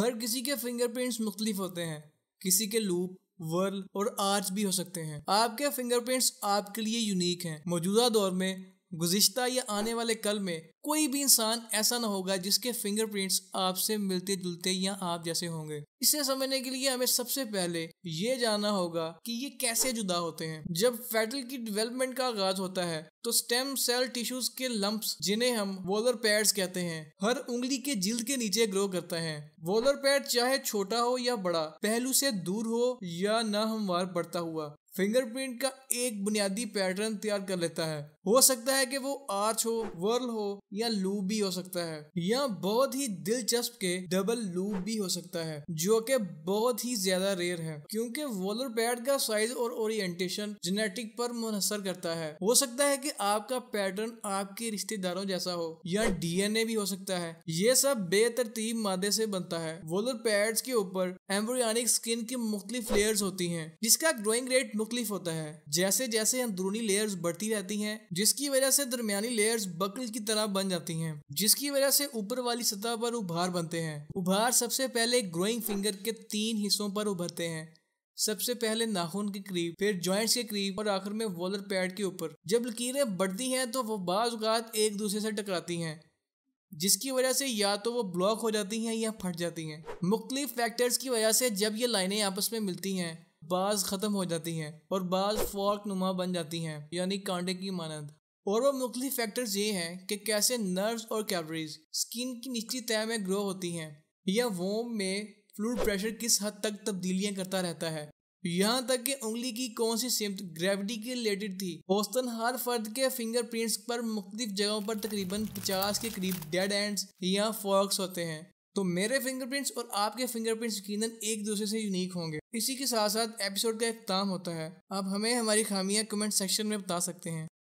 हर किसी के फिंगरप्रिंट्स मुख्तलिफ होते हैं किसी के लूप वर्ल और आर्च भी हो सकते हैं आपके फिंगरप्रिंट्स आपके लिए यूनिक हैं मौजूदा दौर में गुज्त या आने वाले कल में कोई भी इंसान ऐसा ना होगा जिसके फिंगरप्रिंट्स आपसे मिलते जुलते या आप जैसे होंगे इसे समझने के लिए हमें सबसे पहले ये जानना होगा कि ये कैसे जुदा होते हैं जब फैटल की डेवलपमेंट का आगाज होता है तो स्टेम सेल टिश्यूज के लंप्स जिन्हें हम वोलर पैड्स कहते हैं हर उंगली के जिल्द के नीचे ग्रो करता है वोलर पैड चाहे छोटा हो या बड़ा पहलू से दूर हो या ना हमवार बढ़ता हुआ फिंगरप्रिंट का एक बुनियादी पैटर्न तैयार कर लेता है हो सकता है कि वो आर्च हो वर्ल हो या लूप भी हो सकता है या बहुत ही दिलचस्प के डबल लूप भी हो सकता है जो कि बहुत ही ज्यादा रेयर है क्योंकि वॉलर पैड का साइज और ओरिएंटेशन जेनेटिक पर मुनहसर करता है हो सकता है कि आपका पैटर्न आपके रिश्तेदारों जैसा हो या डीएनए भी हो सकता है ये सब बेतरतीब मादे से बनता है वॉलर पैड्स के ऊपर एम्ब्रियानिक स्किन की मुख्तलिफ लेयर्स होती हैं जिसका ग्रोइंग रेट न्यूक्लिफ होता है जैसे जैसे अंदरूनी लेयर्स बढ़ती रहती हैं जिसकी वजह से दरमियानी लेयर्स बकल की तरह बन जाती हैं जिसकी वजह से ऊपर वाली सतह पर उभार बनते हैं उभार सबसे पहले ग्रोइंग फिंगर के तीन हिस्सों पर उभरते हैं सबसे पहले नाखून के करीब फिर जॉइंट्स के करीब और आखिर में वॉलर पैड के ऊपर जब लकीरें बढ़ती हैं तो वो बाज़ात एक दूसरे से टकराती हैं जिसकी वजह से या तो वो ब्लॉक हो जाती हैं या फट जाती हैं मुख्तलिफ फैक्टर्स की वजह से जब ये लाइनें आपस में मिलती हैं बाज ख़त्म हो जाती हैं और बाज फॉर्क नुमा बन जाती हैं यानी कांटे की मानद और वो मुख्तलि फैक्टर्स ये हैं कि कैसे नर्व्स और कैलोरीज स्किन की निचली तय में ग्रो होती हैं या वोम में फ्लूड प्रेशर किस हद तक तब्दीलियां करता रहता है यहाँ तक कि उंगली की कौन सी सिमत ग्रेविटी के रिलेटेड थी औसतन हर फर्द के फिंगरप्रिंट्स पर मुख्तलिफ जगहों पर तकरीबन 50 के करीब डेड एंड्स या फॉक्स होते हैं तो मेरे फिंगरप्रिंट्स और आपके फिंगरप्रिंट्स यकीन एक दूसरे से यूनिक होंगे इसी के साथ साथ एपिसोड का एक काम होता है आप हमें हमारी खामियां कमेंट सेक्शन में बता सकते हैं